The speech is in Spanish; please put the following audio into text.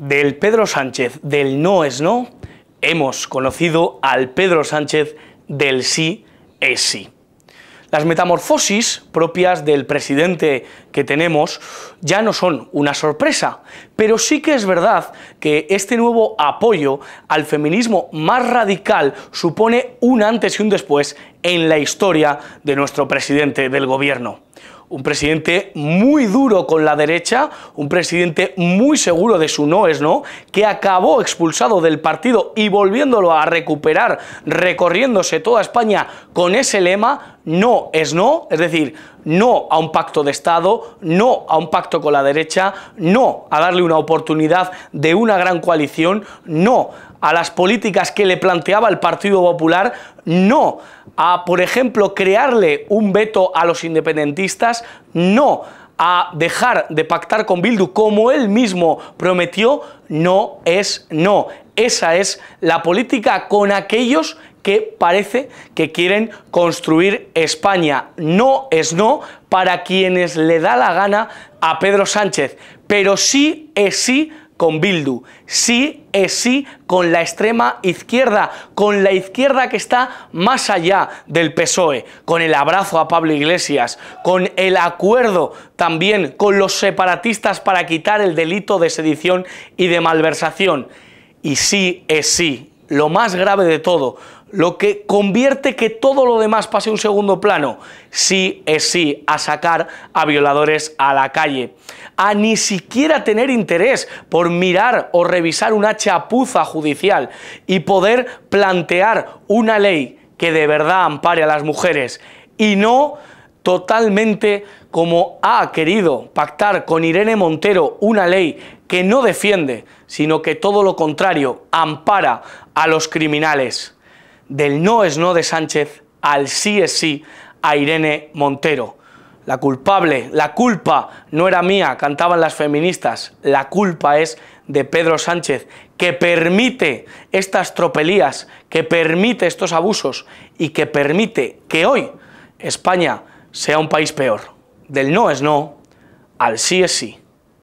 del Pedro Sánchez del no es no, hemos conocido al Pedro Sánchez del sí es sí. Las metamorfosis propias del presidente que tenemos ya no son una sorpresa, pero sí que es verdad que este nuevo apoyo al feminismo más radical supone un antes y un después en la historia de nuestro presidente del gobierno un presidente muy duro con la derecha, un presidente muy seguro de su no es no, que acabó expulsado del partido y volviéndolo a recuperar, recorriéndose toda España con ese lema, no es no, es decir, no a un pacto de Estado, no a un pacto con la derecha, no a darle una oportunidad de una gran coalición, no a las políticas que le planteaba el Partido Popular, no a, por ejemplo, crearle un veto a los independentistas, no a dejar de pactar con Bildu como él mismo prometió, no es no. Esa es la política con aquellos que parece que quieren construir España. No es no para quienes le da la gana a Pedro Sánchez, pero sí es sí con Bildu, sí es sí con la extrema izquierda, con la izquierda que está más allá del PSOE, con el abrazo a Pablo Iglesias, con el acuerdo también con los separatistas para quitar el delito de sedición y de malversación y sí es sí, lo más grave de todo, lo que convierte que todo lo demás pase a un segundo plano, sí es sí, a sacar a violadores a la calle, a ni siquiera tener interés por mirar o revisar una chapuza judicial y poder plantear una ley que de verdad ampare a las mujeres y no totalmente como ha querido pactar con Irene Montero una ley que no defiende, sino que todo lo contrario, ampara a los criminales. Del no es no de Sánchez al sí es sí a Irene Montero. La culpable, la culpa no era mía, cantaban las feministas, la culpa es de Pedro Sánchez, que permite estas tropelías, que permite estos abusos y que permite que hoy España sea un país peor. Del no es no, al sí es sí.